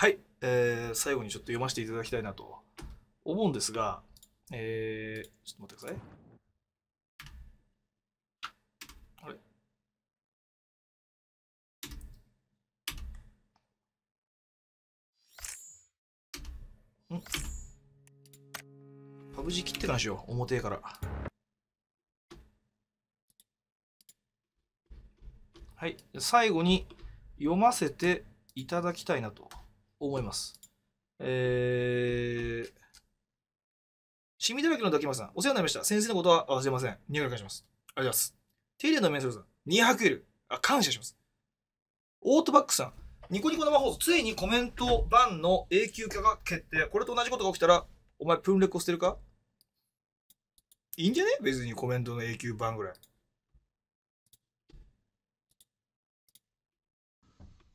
はい、えー、最後にちょっと読ませていただきたいなと思うんですが、えー、ちょっと待ってください。あれんパブ G 切ってからしよう、表から。はい、最後に読ませていただきたいなと思います。えー、シミだらけのきまさん、お世話になりました。先生のことは忘れません。200円返します。ありがとうございます。手入れの面接さん、200ル。あ、感謝します。オートバックさん、ニコニコ生放送、ついにコメント版の永久化が決定。これと同じことが起きたら、お前プンレコしてるかいいんじゃね別にコメントの永久版ぐらい。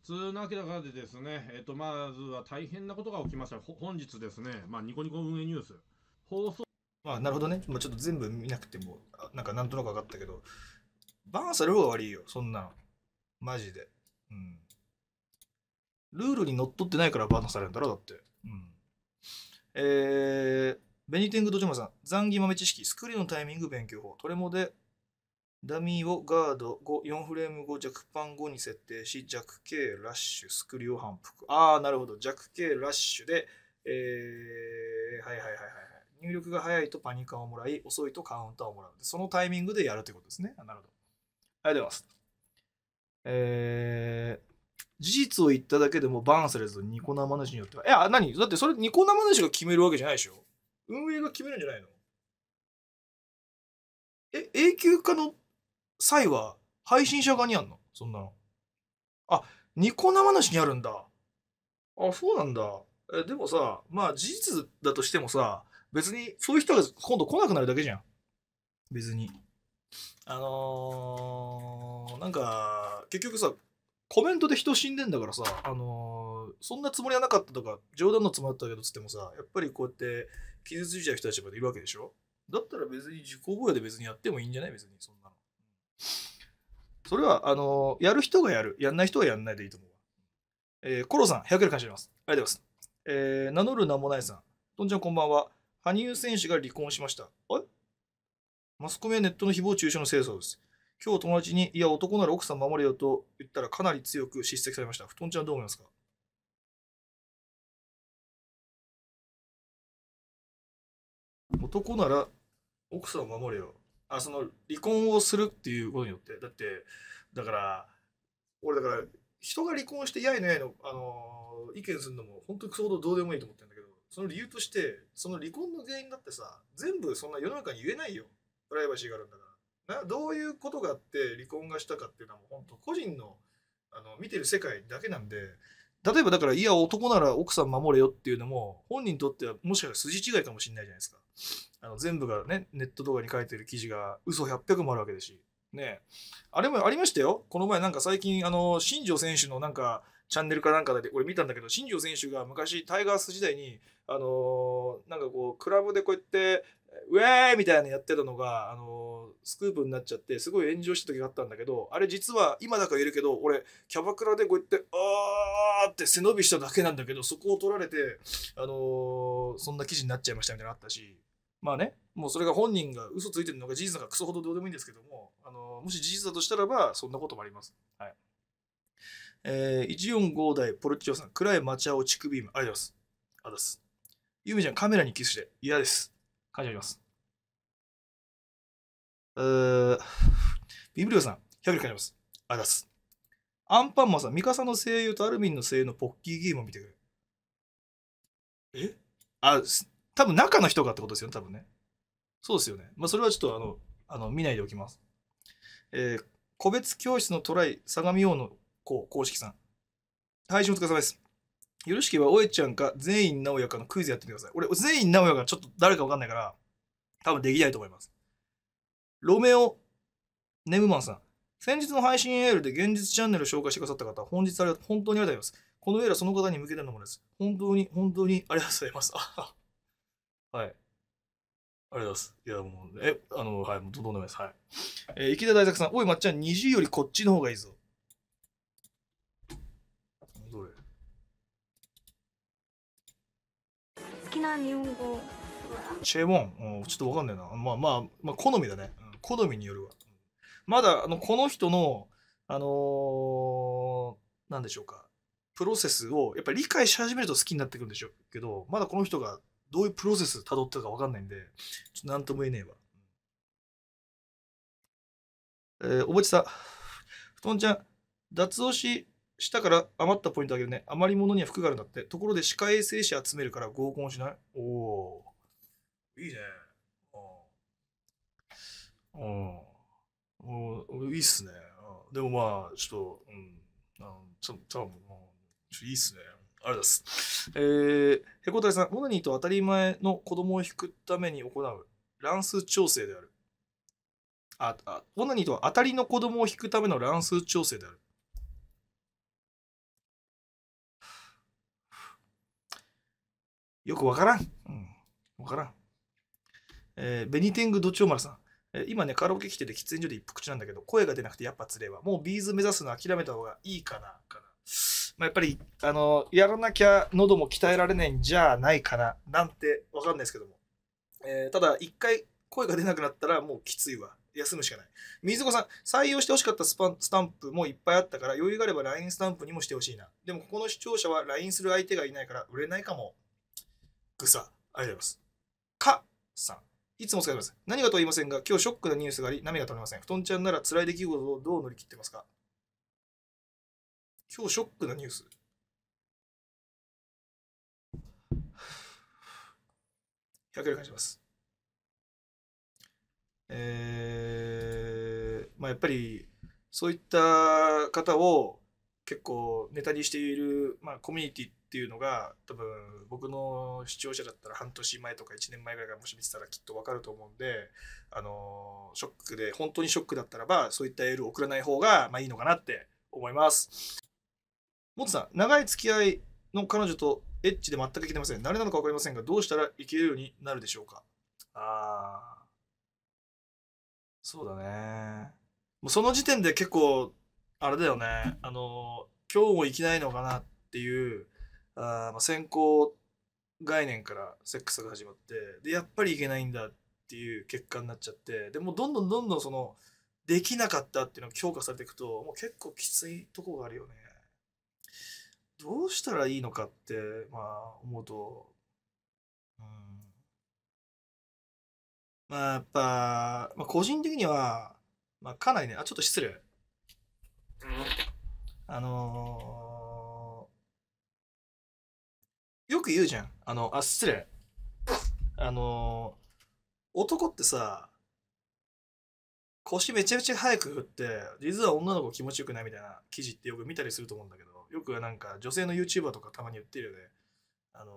つうなわけだからでですね、えっと、まずは大変なことが起きました。本日ですね、まあ、ニコニコ運営ニュース、放送。まあ、なるほどね。もうちょっと全部見なくても、なんかなんとなく分かったけど、バンされる方が悪いよ、そんなの。マジで。うん。ルールにのっとってないからバンされるんだろ、だって。うん。えー、ベニテングドジマさん、残儀豆知識、スクリーンのタイミング勉強法、トレモでダミーをガード5、4フレーム後、弱パン5に設定し、弱系ラッシュ、スクリュー反復。ああ、なるほど。弱系ラッシュで、えー、はいはいはいはい。入力が早いとパニカをもらい、遅いとカウンターをもらう。そのタイミングでやるということですね。なるほど。ありがとうございます。えー、事実を言っただけでもバーンされずニコ生主によっては。いや、何だってそれニコ生主が決めるわけじゃないでしょ運営が決めるんじゃないのえ、永久化の際は配信者側にあんのそんなの。あ、ニコ生主にあるんだ。あ、そうなんだ。え、でもさ、まあ事実だとしてもさ、別にそういう人が今度来なくなるだけじゃん。別に。あのー、なんか、結局さ、コメントで人死んでんだからさ、あのー、そんなつもりはなかったとか、冗談のつもりだったけどつってもさ、やっぱりこうやって傷ついちゃう人たちまでいるわけでしょだったら別に自己防衛で別にやってもいいんじゃない別に、そんな。それは、あのー、やる人がやる、やんない人はやんないでいいと思う。えー、コロさん、100円感謝します。ありがとうございます。えー、名乗る名もないさん、とんちゃんこんばんは。羽生選手が離婚しました。あれマスコミやネットの誹謗中傷の清掃です。今日友達に、いや、男なら奥さん守れよと言ったらかなり強く叱責されました。とんちゃんどう思いますか男なら奥さんを守れよ。あその離婚をするっていうことによってだってだから俺だから人が離婚してやいのやいの、あのー、意見するのも本当にクソほどどうでもいいと思ってるんだけどその理由としてその離婚の原因だってさ全部そんな世の中に言えないよプライバシーがあるんだからなどういうことがあって離婚がしたかっていうのはもう本当個人のあの見てる世界だけなんで例えばだからいや男なら奥さん守れよっていうのも本人にとってはもしかしたら筋違いかもしれないじゃないですかあの全部がねネット動画に書いてる記事が嘘800もあるわけですしねあれもありましたよこの前なんか最近あの新庄選手のなんかチャンネルかなんかで俺見たんだけど新庄選手が昔タイガース時代にあのー、なんかこうクラブでこうやってウェーイみたいなのやってたのが、あのー、スクープになっちゃってすごい炎上した時があったんだけどあれ実は今だから言えるけど俺キャバクラでこうやってあーって背伸びしただけなんだけどそこを取られて、あのー、そんな記事になっちゃいましたみたいなのあったしまあねもうそれが本人が嘘ついてるのか事実なのかクソほどどうでもいいんですけども、あのー、もし事実だとしたらばそんなこともあります。はいえー、1 4五代ポルチオさん、暗い町青、乳首、ありがとうございます。ありがとうございます。ゆめちゃん、カメラにキスして、嫌です。感謝します。えー、ビブリオさん、100人感謝ます。ありがとうございます。アンパンマンさん、ミカサの声優とアルミンの声優のポッキーゲームを見てくれ。えあ、多分中の人がってことですよね、多分ね。そうですよね。まあ、それはちょっとあの、あの見ないでおきます。えー、個別教室のトライ、相模大野こう、公式さん。配信お疲れ様です。よろしければ、おえちゃんか、全員直哉かのクイズやってみてください。俺、全員直哉がちょっと誰かわかんないから、多分できないと思います。ロメオ、ネムマンさん。先日の配信エールで現実チャンネルを紹介してくださった方、本日ありが本当にありがとうございます。このールはその方に向けてのものです。本当に、本当にありがとうございます。はい。ありがとうございます。いや、もう、え、あの、はい、もうどんどんです。はい。えー、池田大作さん、おい、まっちゃん、20よりこっちの方がいいぞ。きな日本語チェモン、うん、ちょっとわかんないなまあまあ、まあ、好みだね、うん、好みによるわ、まだあのこの人のあのー、なんでしょうかプロセスをやっぱり理解し始めると好きになってくるんでしょうけどまだこの人がどういうプロセスたどってたかわかんないんでちょっと何とも言えねえわ、えー、おぼちさん布団ちゃん脱押し下から余ったポイントあげるね。余り物には服があるんだって。ところで歯科衛生士集めるから合コンしないおお。いいね。うん。うん。いいっすね。でもまあ、ちょっと、うん。ちょっと、多分、いいっすね。ありがとうございます。えー、へこたれさん、モナニーと当たり前の子供を引くために行う乱数調整である。あ、あモナニーとは当たりの子供を引くための乱数調整である。よくわからん。わ、うん、からん。えー、ベニテング・ドチョウマラさん。えー、今ね、カラオケ来てて喫煙所で一服中なんだけど、声が出なくてやっぱつれは。もうビーズ目指すの諦めた方がいいかな、かな。まあ、やっぱり、あの、やらなきゃ喉も鍛えられないんじゃないかな、なんてわかんないですけども。えー、ただ、一回声が出なくなったらもうきついわ。休むしかない。水子さん、採用してほしかったスパンスタンプもいっぱいあったから、余裕があれば LINE スタンプにもしてほしいな。でも、ここの視聴者は LINE する相手がいないから売れないかも。クさありがとうございます。かさん、いつも使います。何がとは言いませんが、今日ショックなニュースがあり、涙が止まりません。布団ちゃんなら辛い出来事をどう乗り切ってますか今日ショックなニュース100円感じます。えー、まあやっぱりそういった方を結構ネタにしている、まあ、コミュニティっていうのが多分僕の視聴者だったら半年前とか1年前ぐらいからもし見てたらきっと分かると思うんであのショックで本当にショックだったらばそういったエールを送らない方がまあいいのかなって思います。もつさん長い付き合いの彼女とエッチで全くいけてません。誰なのか分かりませんがどうしたらいけるようになるでしょうかああそうだね。もうその時点で結構あれだよね、あの、今日も行けないのかなっていう、あまあ、先行概念からセックスが始まって、で、やっぱりいけないんだっていう結果になっちゃって、でもどんどんどんどんその、できなかったっていうのが強化されていくと、もう結構きついとこがあるよね。どうしたらいいのかって、まあ、思うと、うん。まあ、やっぱ、まあ、個人的には、まあ、かなりね、あ、ちょっと失礼。あのー、よく言うじゃん。あの、あ、失礼。あのー、男ってさ、腰めちゃめちゃ早く振って、実は女の子気持ちよくないみたいな記事ってよく見たりすると思うんだけど、よくなんか女性の YouTuber とかたまに言ってるよね。あの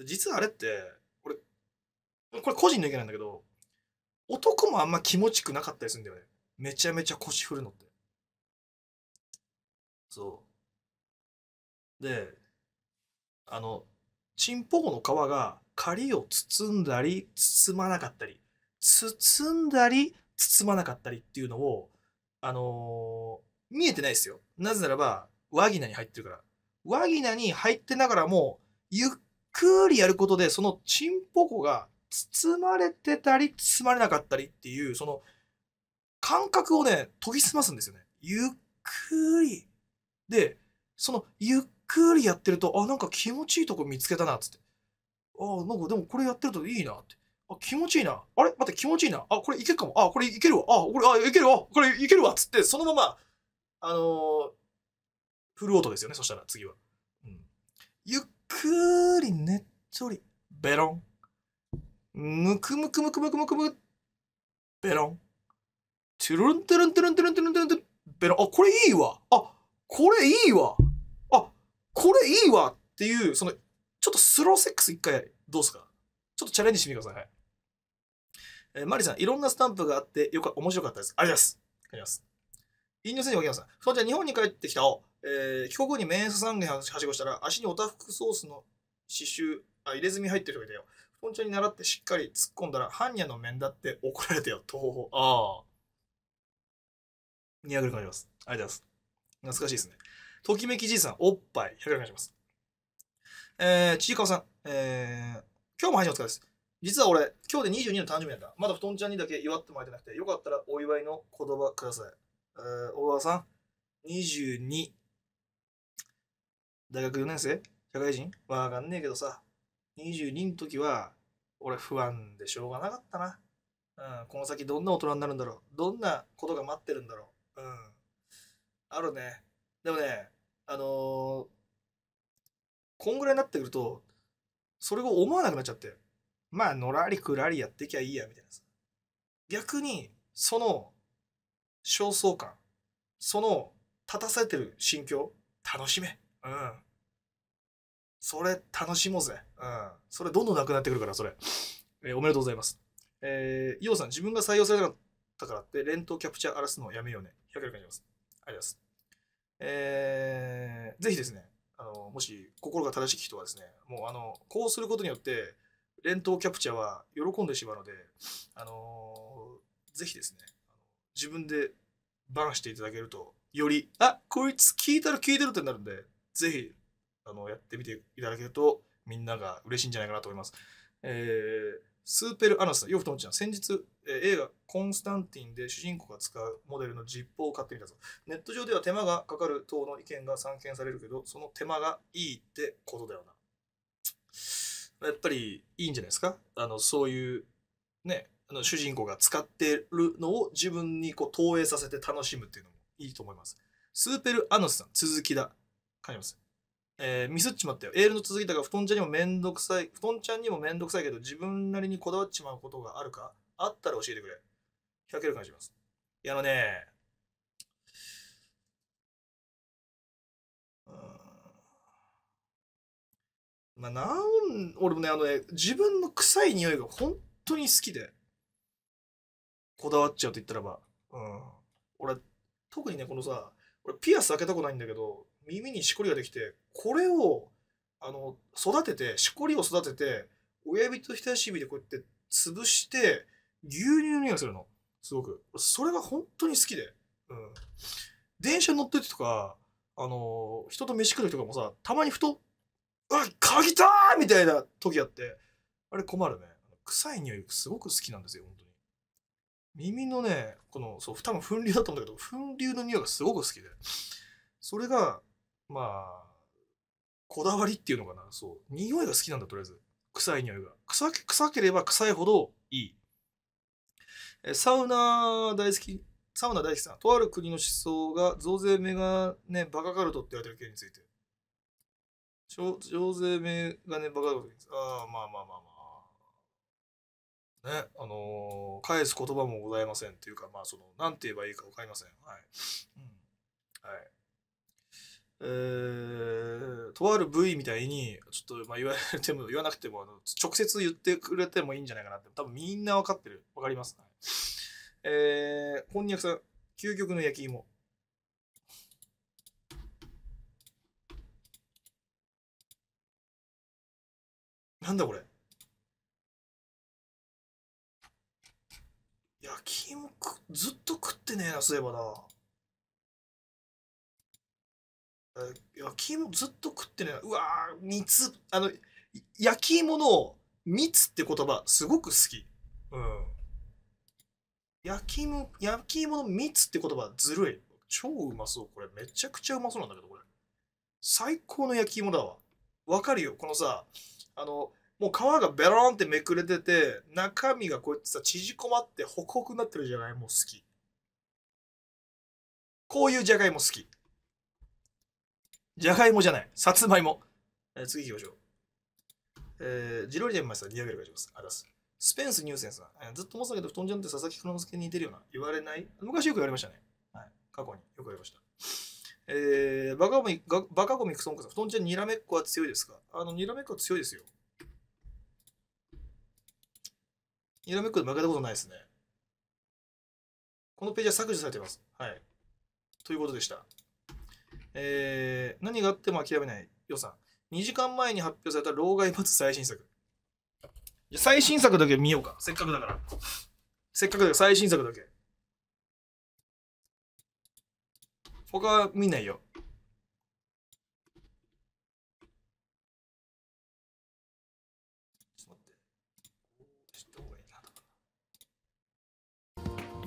ー、実はあれって、俺、これ個人の意見なんだけど、男もあんま気持ちくなかったりするんだよね。めちゃめちゃ腰振るのって。そう。で、あの、チンポコの皮が仮を包んだり、包まなかったり、包んだり、包まなかったりっていうのを、あのー、見えてないですよ。なぜならば、ワギナに入ってるから。ワギナに入ってながらも、ゆっくりやることで、そのチンポコが包まれてたり、包まれなかったりっていう、その、感覚をね、研ぎ澄ますんですよね。ゆっくり、で、その、ゆっくりやってると、あ、なんか気持ちいいとこ見つけたな、つって。あ、なんかでもこれやってるといいな、って。あ、気持ちいいな。あれ待って、気持ちいいな。あ、これいけるかも。あ、これいけるわ。あ、これ、あ、いけるわ。これいけるわ。つって、そのまま、あのー、フルオートですよね。そしたら、次は。うん。ゆっくり、ねっとり、ベロン。むくむくむくむくむくむ、ベロン。トゥルントゥルントゥルントゥルントゥルントゥルントゥルン、ベロン。あ、これいいわ。あ、これいいわあこれいいわっていうそのちょっとスローセックス一回どうすかちょっとチャレンジしてみてください、えー、マリさんいろんなスタンプがあってよく面白かったですありがとうございます飲料水におきます。そのじゃ日本に帰ってきたを、えー、帰国後に面接ス宣はしごしたら、足におたふくソースの刺繍あ入れ墨入ってる人がいたよ。本団に習ってしっかり突っ込んだら、般若の面だって怒られたよ。東方。ああ。似合う感じます。ありがとうございます。懐かしいですね。ときめきじいさん、おっぱい。100円お願いします。えー、ちいかわさん、えー、今日も配信お疲れです。実は俺、今日で22の誕生日なんだ。まだ布団ちゃんにだけ祝ってもらえてなくて、よかったらお祝いの言葉ください。えー、小川さん、22。大学4年生社会人わかんねえけどさ、22の時は、俺不安でしょうがなかったな。うん、この先どんな大人になるんだろう。どんなことが待ってるんだろう。うん。あるね。でもね、あのー、こんぐらいになってくると、それを思わなくなっちゃって、まあ、のらりくらりやってきゃいいや、みたいなさ。逆に、その、焦燥感、その、立たされてる心境、楽しめ。うん。それ、楽しもうぜ。うん。それ、どんどんなくなってくるから、それ。えー、おめでとうございます。えー、イオさん、自分が採用されたからって、連投キャプチャー荒らすのをやめようね。100円感じます。ありがとうございます。えー、ぜひですね、あのもし心が正しき人はですね、もうあのこうすることによって、連投キャプチャーは喜んでしまうので、あのー、ぜひですね、自分でバンしていただけると、より、あこいつ聞いたら聞いてるってなるんで、ぜひあのやってみていただけると、みんなが嬉しいんじゃないかなと思います。えー、スーペルアナス、ヨフトンちゃん、先日え映画「コンスタンティン」で主人公が使うモデルのジッポを買ってみたぞネット上では手間がかかる等の意見が散見されるけどその手間がいいってことだよなやっぱりいいんじゃないですかあのそういうねあの主人公が使ってるのを自分にこう投影させて楽しむっていうのもいいと思いますスーペル・アノスさん続きだ感じますえー、ミスっちまったよ。エールの続きだが、布団ちゃんにもめんどくさい。布団ちゃんにもめんどくさいけど、自分なりにこだわっちまうことがあるかあったら教えてくれ。かける感じします。いや、あのね、まあ、なん、俺もね、あのね、自分の臭い匂いが本当に好きで、こだわっちゃうと言ったらば、うん。俺、特にね、このさ、俺ピアス開けたことないんだけど、耳にしこりができて、これを、あの、育てて、しこりを育てて、親指と人差し指でこうやって潰して、牛乳の匂いがするの。すごく。それが本当に好きで。うん。電車乗っててとか、あのー、人と飯食う時とかもさ、たまにふと、うわ、鍵だーみたいな時あって、あれ困るね。臭い匂いすごく好きなんですよ、本当に。耳のね、この、そう、多分粉流だと思うんだけど、粉流の匂いがすごく好きで。それが、まあ、こだわりっていうのかな。そう。匂いが好きなんだ、とりあえず。臭い匂いが。臭臭ければ臭いほどいい。サウナ大好き、サウナ大好きさん、とある国の思想が増税メガネバカカルトって言われてる件について。増税メガネバカカルトああ、まあまあまあまあ。ね、あのー、返す言葉もございませんっていうか、まあ、その、なんて言えばいいか分かりません。はい。うん、はい。えー、とある部位みたいに、ちょっと、まあ、言われても、言わなくても、あの直接言ってくれてもいいんじゃないかなって、多分みんな分かってる。分かります。はいえー、こんにゃくさん、究極の焼き芋。なんだこれ焼き芋くずっと食ってねえなそういえばな焼き芋ずっと食ってねえなうわー蜜あの焼き芋の蜜って言葉すごく好きうん焼き芋、焼き芋の蜜って言葉ずるい。超うまそう。これめちゃくちゃうまそうなんだけど、これ。最高の焼き芋だわ。わかるよ。このさ、あの、もう皮がベローンってめくれてて、中身がこうやってさ、縮こまってホクホクになってるじゃがいも好き。こういうじゃがいも好き。じゃがいもじゃない。さつまいも。えー、次いきましょう。えー、ジロリデンマイさん200円お願いします。ありがとうございます。スペンス・ニューセンスだ。ずっと思ってたけど、布団じゃんって佐々木蔵之介に似てるような。言われない昔よく言われましたね。はい。過去によく言われました。えー、バカゴミ、バカゴミクソンクさん。布団じゃん、にらめっこは強いですかあの、にらめっこは強いですよ。にらめっこで負けたことないですね。このページは削除されています。はい。ということでした。えー、何があっても諦めない予算。2時間前に発表された老害罰最新作。最新作だけ見ようか。せっかくだから。せっかくだから最新作だけ。他は見ないよ。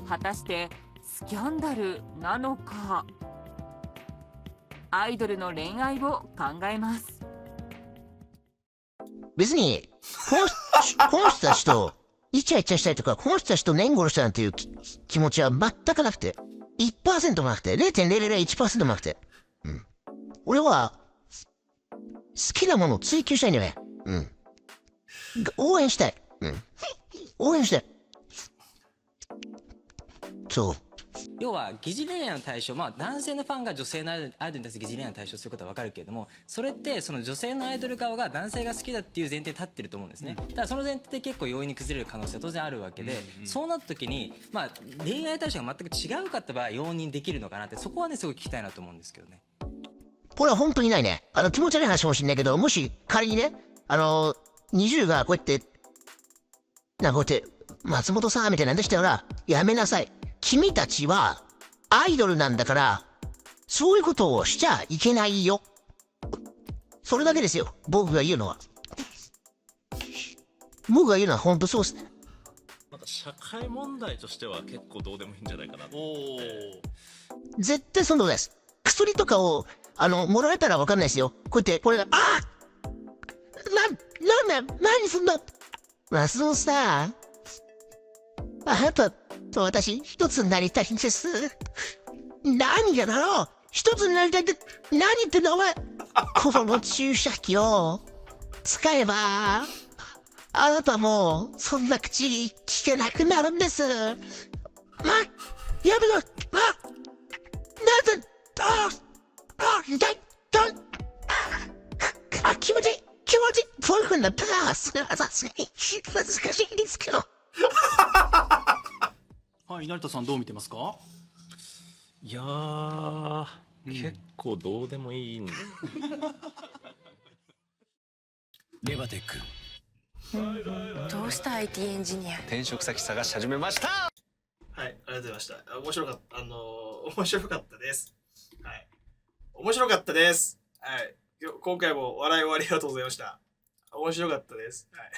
果たしてスキャンダルなのかアイドルの恋愛を考えます別にこの人たちと、イチャイチャしたりとか、この人たちと年頃したなんていう気持ちは全くなくて、1%もなくて、0.001%もなくて。うん。俺は、好きなものを追求したいんだよね。うん。応援したい。うん。応援したい。そう。要は疑似恋愛の対象、まあ、男性のファンが女性のアイドルに対する疑似恋愛の対象することは分かるけれどもそれってその女性のアイドル側が男性が好きだっていう前提に立ってると思うんですねただその前提で結構容易に崩れる可能性は当然あるわけで、うんうん、そうなった時に、まあ、恋愛対象が全く違うかった場合容認できるのかなってそこはねすごい聞きたいなと思うんですけどねこれは本当にないねあの気持ち悪い話かもしれないけどもし仮にねあの20がこうやってなんかこうやって松本さんみたいなんでしたらやめなさい君たちはアイドルなんだから、そういうことをしちゃいけないよ。それだけですよ、僕が言うのは。僕が言うのは本当そうですね。なんか社会問題としては結構どうでもいいんじゃないかなと思絶対そのです。薬とかを、あの、もらえたらわかんないですよ。こうやって、これ、あな、なんだな何すんだマスオさん、あなた、と私、一つになりたいんです。何がだろう一つになりたいって、何ってのは、この注射器を使えば、あなたも、そんな口、聞けなくなるんです。ま、やめろま、なんあ、あ、痛い、痛い。あ、気持ちいい、気持ちいい。こういう風になったら、それはさすがに、難しいですけど。はい、成田さんどう見てますかいや、うん、結構どうでもいいんで。バテック。どうした IT エンジニア転職先探し始めましたはいありがとうございました面白かったあのー、面白かったですはい面白かったですはい今回も笑い終わりありがとうございました面白かったですはい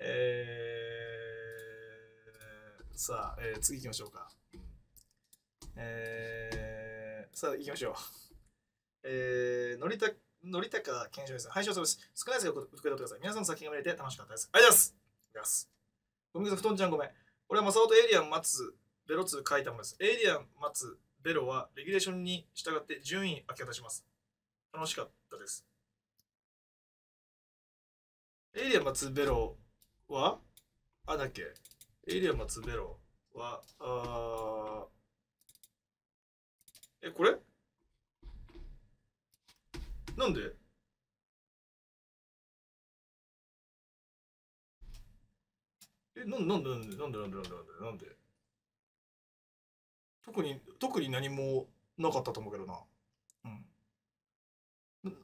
えーさあ、えー、次行きましょうか。えー、さあ、行きましょう。えー、のりた、のりたか検証です。い、信そうです。少ないですよ。受け取ってください。皆さんの作品が見れて楽しかったです。ありがとうございます。ごめんなさい、布団ちゃんごめん。俺はマサオとエイリアン待つ、ベロ2書いたものです。エイリアン待つ、ベロはレギュレーションに従って順位明け渡します。楽しかったです。エイリアン待つ、ベロはあ、だっけエイリアン松ベロは、あえ、これなんでえ、なんでなんでなんでなんでなんでなんでなんで特に、特に何もなかったと思うけどな。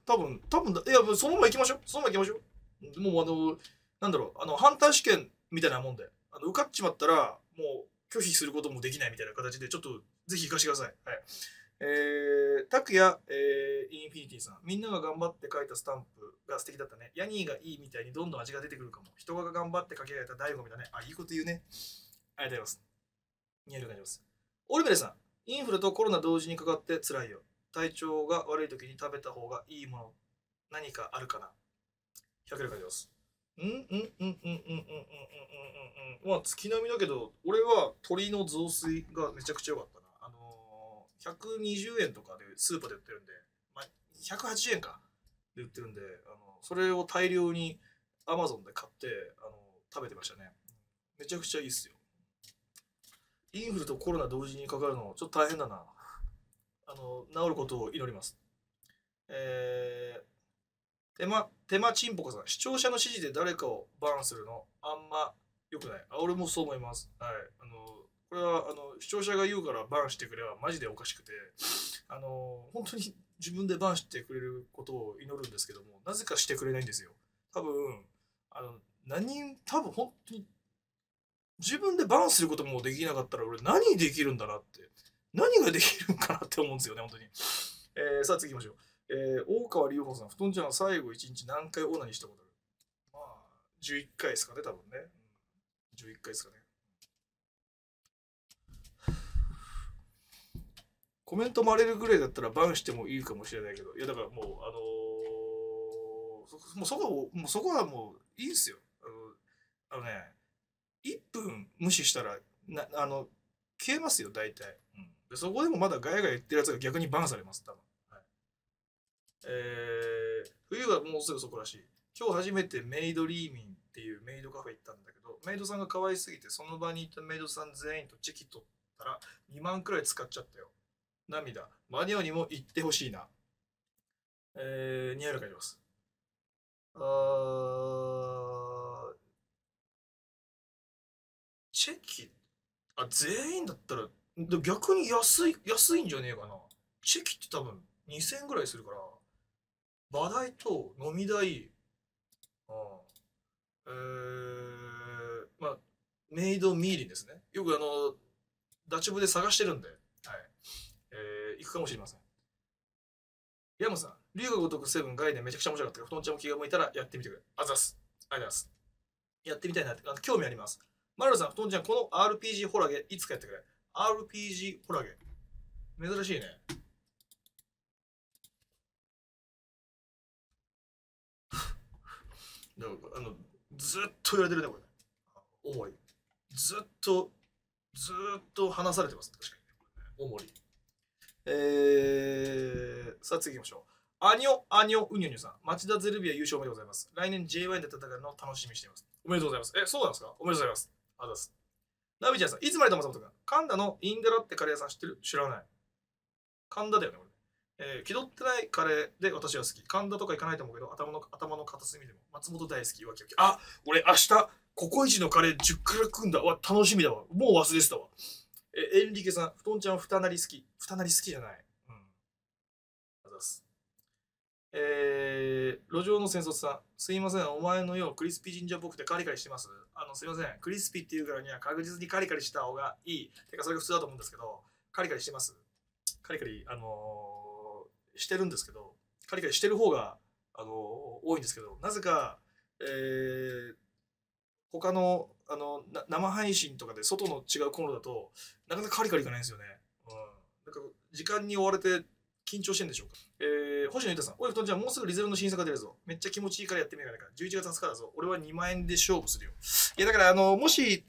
多分、多分いや、そのまま行きましょう。そのまま行きましょう。もうあの、なんだろう、あの、ハンター試験みたいなもんで。あの受かっちまったらもう拒否することもできないみたいな形でちょっとぜひ行かしてください。はい。えー、拓也、えー、インフィニティさん。みんなが頑張って書いたスタンプが素敵だったね。ヤニーがいいみたいにどんどん味が出てくるかも。人が頑張って書き上げた醍醐味だね。あ、いいこと言うね。ありがとうございます。似合いる感じます。オルベルさん。インフルとコロナ同時にかかって辛いよ。体調が悪い時に食べた方がいいもの、何かあるかな ?100 円感じます。うんうんうんうんうんうんうんうんうんうんまあ月並みだけど俺は鶏の雑炊がめちゃくちゃ良かったなあのー、120円とかでスーパーで売ってるんで、まあ、180円かで売ってるんであのそれを大量にアマゾンで買ってあの食べてましたねめちゃくちゃいいっすよインフルとコロナ同時にかかるのちょっと大変だなあの治ることを祈りますえー、手間、手間ちんぽこさん、視聴者の指示で誰かをバーンするの、あんま良くない。あ、俺もそう思います。はい。あの、これは、あの、視聴者が言うからバーンしてくれはマジでおかしくて、あの、本当に自分でバーンしてくれることを祈るんですけども、なぜかしてくれないんですよ。多分、あの、何、多分本当に、自分でバーンすることもできなかったら、俺何できるんだなって、何ができるんかなって思うんですよね、本当に。えー、さあ次行きましょう。えー、大川隆法さん、布団ちゃんは最後1日何回オナにしたことあるまあ、11回ですかね、多分ね。うん、11回ですかね。コメントもれるぐらいだったらバンしてもいいかもしれないけど、いやだからもう、あのー、もうそこは、もうそこはもういいんすよ。あの、あのね、1分無視したら、なあの、消えますよ、大体。うん、でそこでもまだガヤガヤ言ってるやつが逆にバンされます、多分。えー、冬はもうすぐそこらしい。今日初めてメイドリーミンっていうメイドカフェ行ったんだけど、メイドさんが可愛すぎて、その場にいたメイドさん全員とチェキ取ったら2万くらい使っちゃったよ。涙。マニアにも行ってほしいな。えー、ニヤルがいます。あチェキあ、全員だったら、逆に安い、安いんじゃねえかな。チェキって多分2000円ぐらいするから、場代と飲み代、ん、えー、まあ、メイドミーリンですね。よくあの、ダチョブで探してるんで、はい。えー、行くかもしれません。山さん、龍が如くセブン概念めちゃくちゃ面白かったけど、布団ちゃんも気が向いたらやってみてくれ。あざす。ありがとうございます。やってみたいなって、あの興味あります。マルさん、布団ちゃん、この RPG ホラゲ、いつかやってくれ。RPG ホラゲ。珍しいね。だからあのずっと言われてるねこれね。おいずっとずっと話されてます、確かに、重おもりえー、さあ次いきましょうアニオアニオウニョニョさん町田ゼルビア優勝おめでとうございます来年 J1 で戦うのを楽しみにしていますおめでとうございますえそうなんですかおめでとうございますあざすナビちゃんさんいつまでたまたまとか神田のインデラってカレー屋さん知ってる知らない神田だよねえー、気取ってないカレーで私は好き。神田とか行かないと思うけど、頭の頭の片隅でも。松本大好き、わきわき。あ、俺明日、ココイチのカレー10から食うんだ。わ、楽しみだわ。もう忘れてたわ。え、エンリケさん、布団ちゃん、ふたなり好き。ふたなり好きじゃない。うん。あざす。えー、路上の戦争さん、すいません、お前のようクリスピー神社僕ってカリカリしてますあの、すいません、クリスピーっていうからには確実にカリカリした方がいい。てか、それが普通だと思うんですけど、カリカリしてますカリカリ、あのーしてるんですけどカリカリしてる方があの多いんですけどなぜか、えー、他のあの生配信とかで外の違うコンロだとなかなかカリカリいかないんですよね。うん、なんか時間に追われて緊張してんでしょうか、えー、星野裕太さん、おい、布団ちゃん、もうすぐリゼロの審査が出るぞ。めっちゃ気持ちいいからやってみないか。11月20日だぞ。俺は2万円で勝負するよ。いや、だから、あの、もし、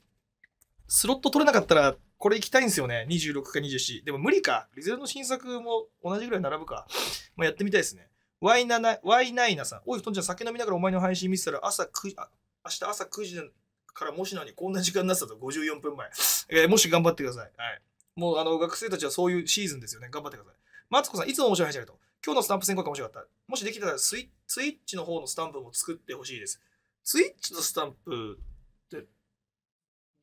スロット取れなかったら、これ行きたいんですよね。26か24。でも無理か。リゼロの新作も同じぐらい並ぶか。まあ、やってみたいですね。Y7、Y9 さん。おい、ふとんちゃん、酒飲みながらお前の配信見てたら、朝9時、あ明日朝9時からもしなにこんな時間になってたと、54分前。えー、もし頑張ってください。はい。もう、あの、学生たちはそういうシーズンですよね。頑張ってください。マツコさん、いつも面白い話がと。今日のスタンプ選考が面白かった。もしできたらスイ、ツイッチの方のスタンプも作ってほしいです。ツイッチのスタンプ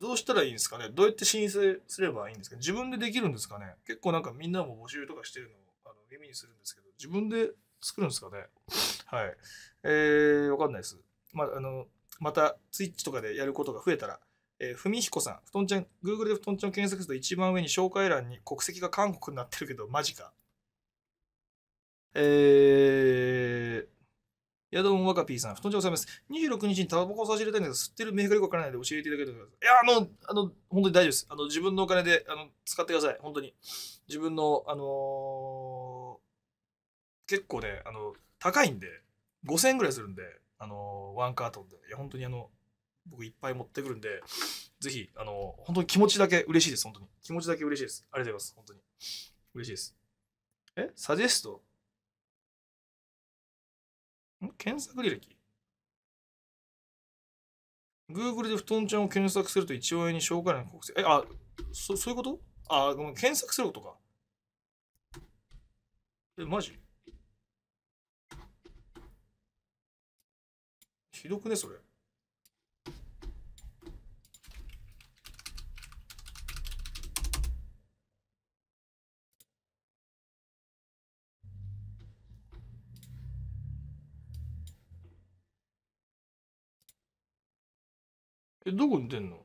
どうしたらいいんですかねどうやって申請すればいいんですか自分でできるんですかね結構なんかみんなも募集とかしてるのをあの耳にするんですけど、自分で作るんですかねはい。えー、わかんないです。まあ、の、また、ツイッチとかでやることが増えたら、えー、ふみひこさん、ふとんちゃん、Google でふとんちゃんを検索すると一番上に紹介欄に国籍が韓国になってるけど、マジか。えー、やどうも若ーさん、布団でいす。26日にタバコを差し入れたいんです吸ってるメーよくわからないので教えていただけると思います。いや、あの、あの、本当に大丈夫です。あの、自分のお金で、あの、使ってください。本当に。自分の、あのー、結構ね、あの、高いんで、5000円ぐらいするんで、あのー、ワンカートンで。いや、本当にあの、僕いっぱい持ってくるんで、ぜひ、あのー、本当に気持ちだけ嬉しいです。本当に。気持ちだけ嬉しいです。ありがとうございます。本当に。嬉しいです。えサジェスト検索履歴 ?Google で布団ちゃんを検索すると1応円に紹介欄の告知。え、あ、そそういうことあ、ごめん、検索することか。え、マジひどくね、それ。え、どこに出んのは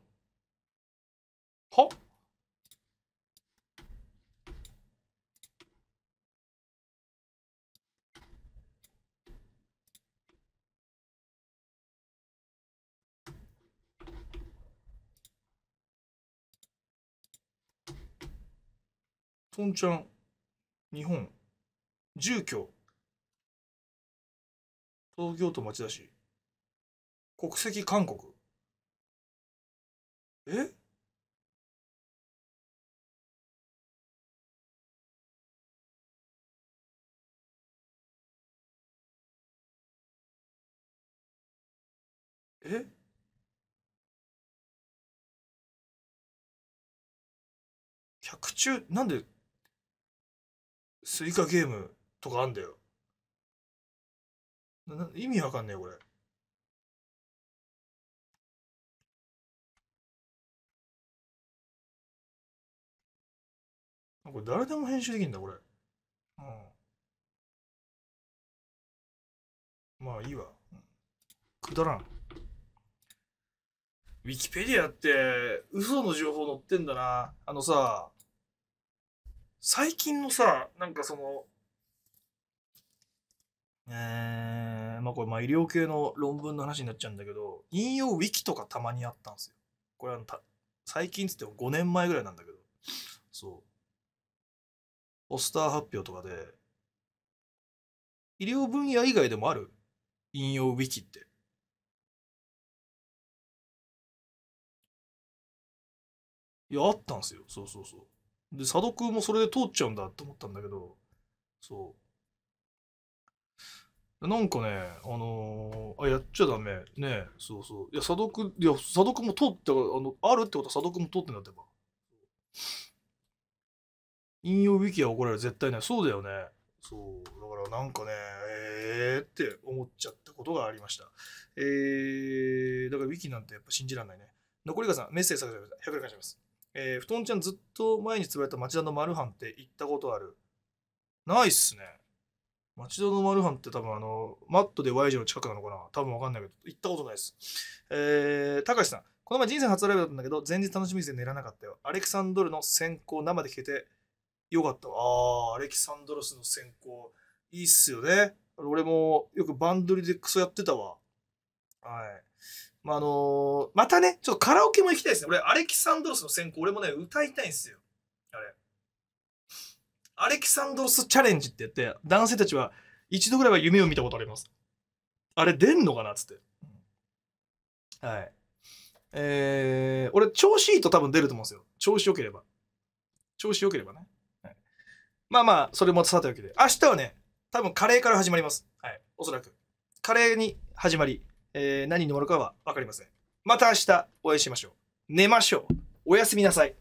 とんちゃん、日本、住居、東京都町田市、国籍韓国。ええ客中なんでスイカゲームとかあんだよ意味わかんねえこれこれ誰でも編集できるんだ、これ。うん。まあいいわ。くだらん。ウィキペディアって嘘の情報載ってんだな。あのさ、最近のさ、なんかその、えー、まあこれまあ医療系の論文の話になっちゃうんだけど、引用ウィキとかたまにあったんですよ。これは最近っつっても5年前ぐらいなんだけど、そう。ポスター発表とかで、医療分野以外でもある引用ウィキって。いや、あったんですよ。そうそうそう。で、佐渡君もそれで通っちゃうんだと思ったんだけど、そう。なんかね、あのー、あ、やっちゃダメ。ねそうそう。いや、佐渡君、いや、佐渡君も通って、あの、あるってことは佐渡君も通ってんだってば。引用ウィキは怒られる絶対ないそうだよねそうだからなんかねえーって思っちゃったことがありましたえー、だからウィキなんてやっぱ信じられないね残りがさんメッセージ探してください100回返しますえー、布団ちゃんずっと前に潰れた町田のマルハンって行ったことあるないっすね町田のマルハンって多分あの、マットで Y 字の近くなのかな多分わかんないけど、行ったことないです。えー、高橋さん、この前人生初ライブだったんだけど、前日楽しみで寝らなかったよ。アレクサンドルの先行生で聞けて、よかったわ。あアレキサンドロスの先行。いいっすよね。俺もよくバンドリでクソやってたわ。はい。まあ、あのー、またね、ちょっとカラオケも行きたいですね。俺、アレキサンドロスの先行、俺もね、歌いたいんですよ。あれ。アレキサンドロスチャレンジって言って、男性たちは一度ぐらいは夢を見たことあります。あれ出んのかなつって。はい。えー、俺、調子いいと多分出ると思うんですよ。調子良ければ。調子良ければね。まあまあ、それもさておきで。明日はね、多分カレーから始まります。はい。おそらく。カレーに始まり、えー、何に乗るかは分かりません。また明日お会いしましょう。寝ましょう。おやすみなさい。